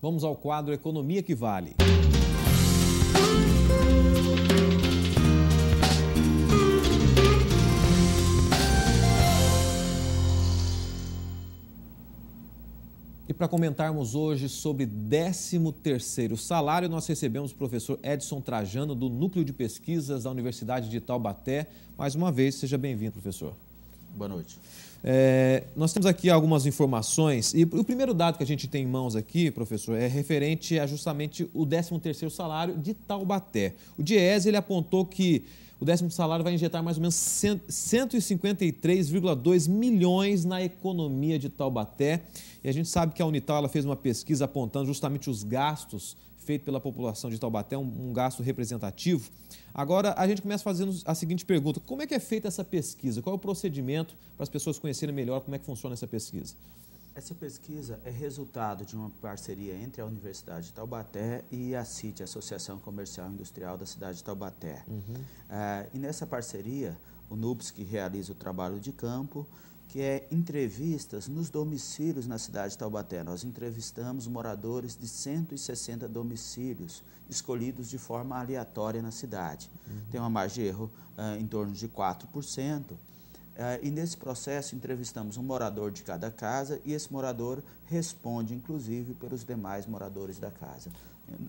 Vamos ao quadro Economia que Vale. E para comentarmos hoje sobre 13º salário, nós recebemos o professor Edson Trajano, do Núcleo de Pesquisas da Universidade de Taubaté. Mais uma vez, seja bem-vindo, professor. Boa noite. É, nós temos aqui algumas informações e o primeiro dado que a gente tem em mãos aqui, professor, é referente a justamente o 13º salário de Taubaté. O Diese ele apontou que o décimo salário vai injetar mais ou menos 153,2 milhões na economia de Taubaté. E a gente sabe que a Unital ela fez uma pesquisa apontando justamente os gastos feito pela população de Taubaté, um, um gasto representativo. Agora, a gente começa fazendo a seguinte pergunta: como é que é feita essa pesquisa? Qual é o procedimento para as pessoas conhecerem melhor como é que funciona essa pesquisa? Essa pesquisa é resultado de uma parceria entre a Universidade de Taubaté e a CIT, Associação Comercial e Industrial da cidade de Taubaté. Uhum. Uh, e nessa parceria, o NUPS, que realiza o trabalho de campo, que é entrevistas nos domicílios na cidade de Taubaté. Nós entrevistamos moradores de 160 domicílios escolhidos de forma aleatória na cidade. Uhum. Tem uma margem de erro uh, em torno de 4%. Uh, eh, e nesse processo entrevistamos um morador de cada casa e esse morador responde, inclusive, pelos demais moradores da casa.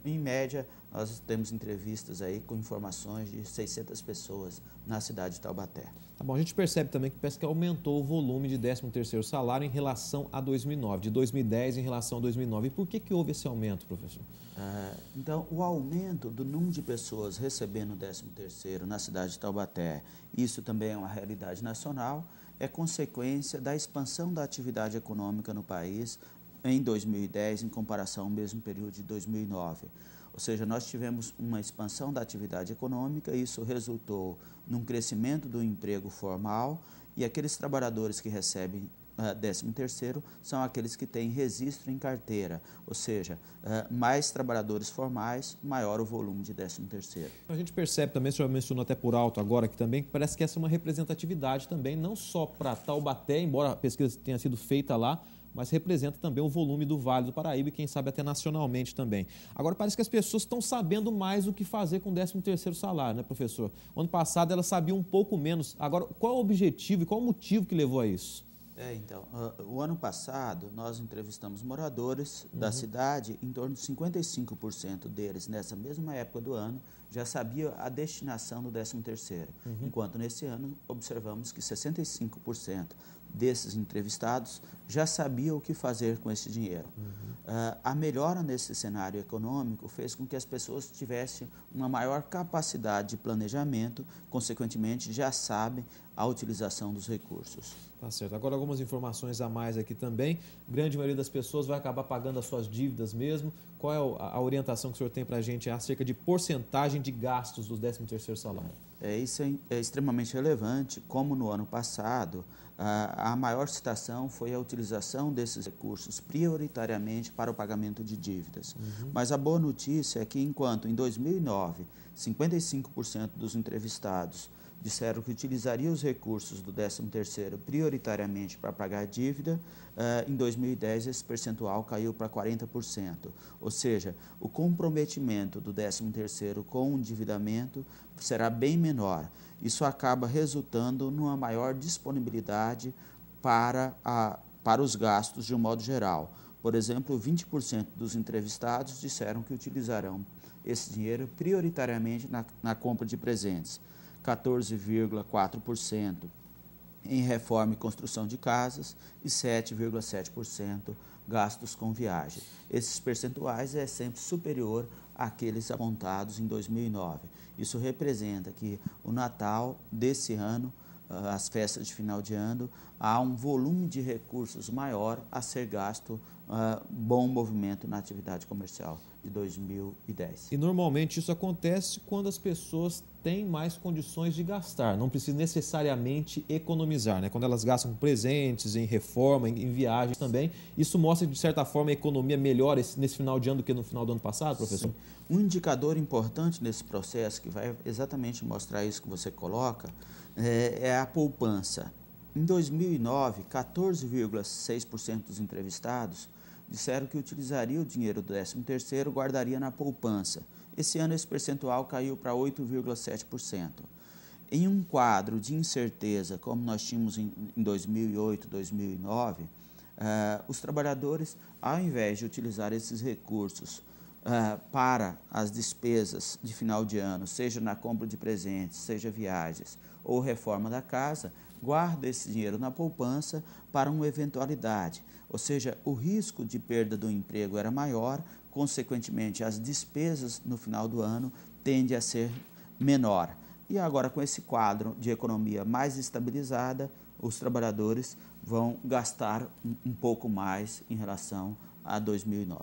Em média, nós temos entrevistas aí com informações de 600 pessoas na cidade de Taubaté. Tá bom, a gente percebe também que parece que aumentou o volume de 13º salário em relação a 2009, de 2010 em relação a 2009. E por que, que houve esse aumento, professor? Ah, então, o aumento do número de pessoas recebendo o 13º na cidade de Taubaté, isso também é uma realidade nacional, é consequência da expansão da atividade econômica no país, em 2010 em comparação ao mesmo período de 2009. Ou seja, nós tivemos uma expansão da atividade econômica, isso resultou num crescimento do emprego formal e aqueles trabalhadores que recebem ah, décimo 13 são aqueles que têm registro em carteira, ou seja, ah, mais trabalhadores formais, maior o volume de 13 terceiro. A gente percebe também, o senhor mencionou até por alto agora que também, que parece que essa é uma representatividade também, não só para Taubaté, embora a pesquisa tenha sido feita lá, mas representa também o volume do Vale do Paraíba e quem sabe até nacionalmente também. Agora parece que as pessoas estão sabendo mais o que fazer com o 13º salário, né, professor? O ano passado elas sabiam um pouco menos. Agora, qual é o objetivo e qual é o motivo que levou a isso? É, então, ah, o ano passado nós entrevistamos moradores uhum. da cidade, em torno de 55% deles nessa mesma época do ano já sabia a destinação do 13º. Uhum. Enquanto nesse ano observamos que 65% desses entrevistados já sabiam o que fazer com esse dinheiro. Uhum. Uh, a melhora nesse cenário econômico fez com que as pessoas tivessem uma maior capacidade de planejamento, consequentemente já sabem a utilização dos recursos. Tá certo. Agora algumas informações a mais aqui também. A grande maioria das pessoas vai acabar pagando as suas dívidas mesmo. Qual é a orientação que o senhor tem para a gente acerca de porcentagem de gastos do 13º salário? É, isso é, é extremamente relevante, como no ano passado, a, a maior citação foi a utilização desses recursos prioritariamente para o pagamento de dívidas. Uhum. Mas a boa notícia é que, enquanto em 2009, 55% dos entrevistados disseram que utilizaria os recursos do 13º prioritariamente para pagar a dívida, eh, em 2010 esse percentual caiu para 40%, ou seja, o comprometimento do 13º com o endividamento será bem menor. Isso acaba resultando numa maior disponibilidade para, a, para os gastos de um modo geral. Por exemplo, 20% dos entrevistados disseram que utilizarão esse dinheiro prioritariamente na, na compra de presentes. 14,4% em reforma e construção de casas e 7,7% gastos com viagem. Esses percentuais é sempre superior àqueles apontados em 2009. Isso representa que o Natal desse ano, ah, as festas de final de ano, há um volume de recursos maior a ser gasto, uh, bom movimento na atividade comercial de 2010. E normalmente isso acontece quando as pessoas têm mais condições de gastar, não precisa necessariamente economizar, né? Quando elas gastam presentes, em reforma, em, em viagens também, isso mostra de certa forma a economia melhor nesse final de ano do que no final do ano passado, professor? Sim. Um indicador importante nesse processo que vai exatamente mostrar isso que você coloca é, é a poupança. Em 2009, 14,6% dos entrevistados disseram que utilizaria o dinheiro do 13º guardaria na poupança. Esse ano esse percentual caiu para 8,7%. Em um quadro de incerteza, como nós tínhamos em 2008, 2009, uh, os trabalhadores, ao invés de utilizar esses recursos uh, para as despesas de final de ano, seja na compra de presentes, seja viagens ou reforma da casa, guarda esse dinheiro na poupança para uma eventualidade, ou seja, o risco de perda do emprego era maior, consequentemente, as despesas no final do ano tende a ser menor. E agora, com esse quadro de economia mais estabilizada, os trabalhadores vão gastar um pouco mais em relação a 2009.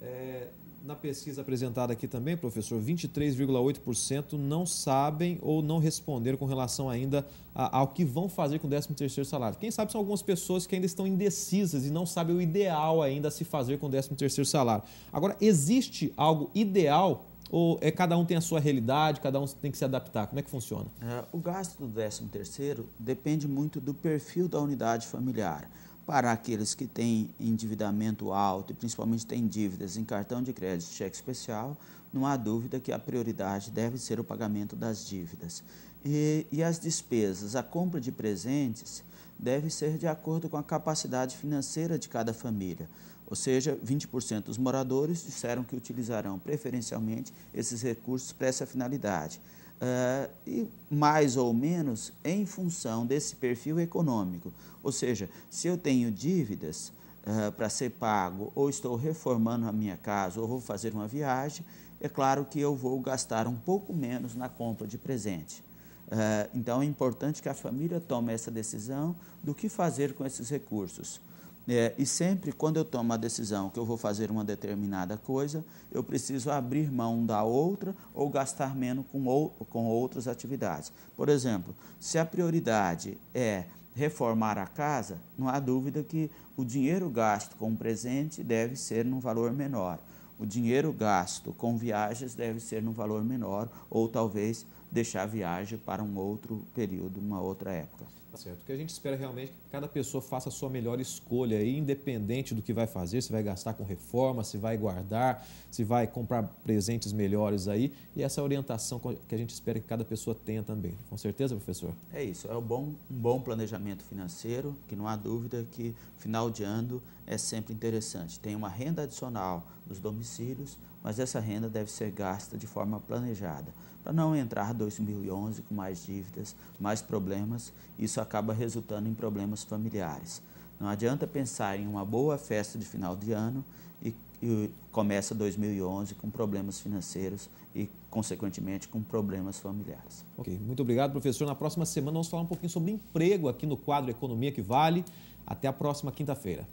É, na pesquisa apresentada aqui também, professor, 23,8% não sabem ou não responderam com relação ainda ao que vão fazer com o 13º salário. Quem sabe são algumas pessoas que ainda estão indecisas e não sabem o ideal ainda a se fazer com o 13º salário. Agora, existe algo ideal ou é cada um tem a sua realidade, cada um tem que se adaptar? Como é que funciona? É, o gasto do 13º depende muito do perfil da unidade familiar para aqueles que têm endividamento alto e principalmente têm dívidas em cartão de crédito e cheque especial, não há dúvida que a prioridade deve ser o pagamento das dívidas. E, e as despesas, a compra de presentes deve ser de acordo com a capacidade financeira de cada família. Ou seja, 20% dos moradores disseram que utilizarão preferencialmente esses recursos para essa finalidade. Eh, e mais ou menos em função desse perfil econômico. Ou seja, se eu tenho dívidas eh, para ser pago, ou estou reformando a minha casa, ou vou fazer uma viagem, é claro que eu vou gastar um pouco menos na compra de presente. Eh, então é importante que a família tome essa decisão do que fazer com esses recursos. É, e sempre quando eu tomo a decisão que eu vou fazer uma determinada coisa, eu preciso abrir mão da outra ou gastar menos com, ou, com outras atividades. Por exemplo, se a prioridade é reformar a casa, não há dúvida que o dinheiro gasto com presente deve ser num valor menor. O dinheiro gasto com viagens deve ser num valor menor ou talvez deixar a viagem para um outro período, uma outra época. Tá certo. O que a gente espera realmente é que cada pessoa faça a sua melhor escolha, independente do que vai fazer, se vai gastar com reforma, se vai guardar, se vai comprar presentes melhores aí. E essa é orientação que a gente espera que cada pessoa tenha também. Com certeza, professor? É isso. É um bom, um bom planejamento financeiro, que não há dúvida que final de ano é sempre interessante. Tem uma renda adicional nos domicílios, mas essa renda deve ser gasta de forma planejada para não entrar 2011 com mais dívidas, mais problemas, isso acaba resultando em problemas familiares. Não adianta pensar em uma boa festa de final de ano e, e começa 2011 com problemas financeiros e, consequentemente, com problemas familiares. Ok, muito obrigado, professor. Na próxima semana vamos falar um pouquinho sobre emprego aqui no quadro Economia que Vale. Até a próxima quinta-feira.